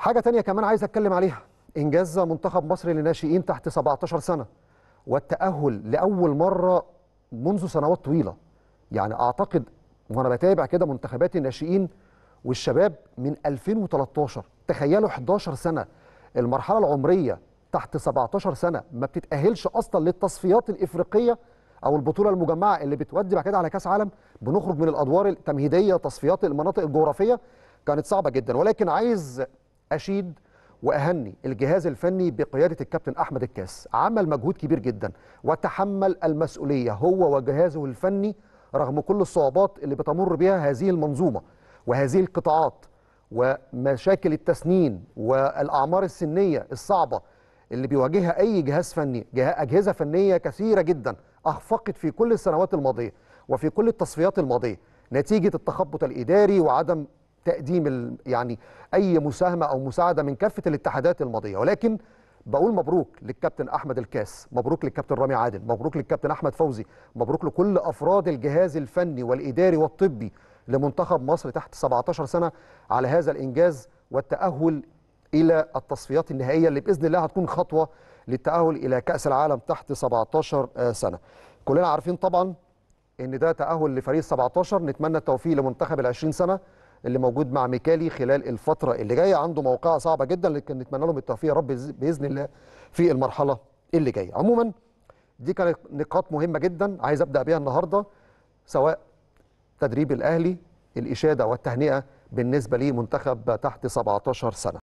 حاجة تانية كمان عايز أتكلم عليها إنجاز منتخب مصر للناشئين تحت 17 سنة والتأهل لأول مرة منذ سنوات طويلة يعني أعتقد وأنا بتابع كده منتخبات الناشئين والشباب من 2013 تخيلوا 11 سنة المرحلة العمرية تحت 17 سنة ما بتتأهلش أصلا للتصفيات الإفريقية أو البطولة المجمعة اللي بتودي بعد كده على كأس عالم بنخرج من الأدوار التمهيدية تصفيات المناطق الجغرافية كانت صعبة جدا ولكن عايز اشيد واهني الجهاز الفني بقياده الكابتن احمد الكاس عمل مجهود كبير جدا وتحمل المسؤوليه هو وجهازه الفني رغم كل الصعوبات اللي بتمر بها هذه المنظومه وهذه القطاعات ومشاكل التسنين والاعمار السنيه الصعبه اللي بيواجهها اي جهاز فني اجهزه فنيه كثيره جدا اخفقت في كل السنوات الماضيه وفي كل التصفيات الماضيه نتيجه التخبط الاداري وعدم تقديم يعني اي مساهمه او مساعده من كافه الاتحادات الماضيه ولكن بقول مبروك للكابتن احمد الكاس مبروك للكابتن رامي عادل مبروك للكابتن احمد فوزي مبروك لكل افراد الجهاز الفني والاداري والطبي لمنتخب مصر تحت 17 سنه على هذا الانجاز والتاهل الى التصفيات النهائيه اللي باذن الله هتكون خطوه للتاهل الى كاس العالم تحت 17 آه، سنه كلنا عارفين طبعا ان ده تاهل لفريق 17 نتمنى التوفيق لمنتخب ال 20 سنه اللي موجود مع ميكالي خلال الفتره اللي جايه عنده موقعه صعبه جدا لكن نتمنى لهم التوفيق يا رب باذن الله في المرحله اللي جايه عموما دي كانت نقاط مهمه جدا عايز ابدا بها النهارده سواء تدريب الاهلي الاشاده والتهنئه بالنسبه لمنتخب تحت 17 سنه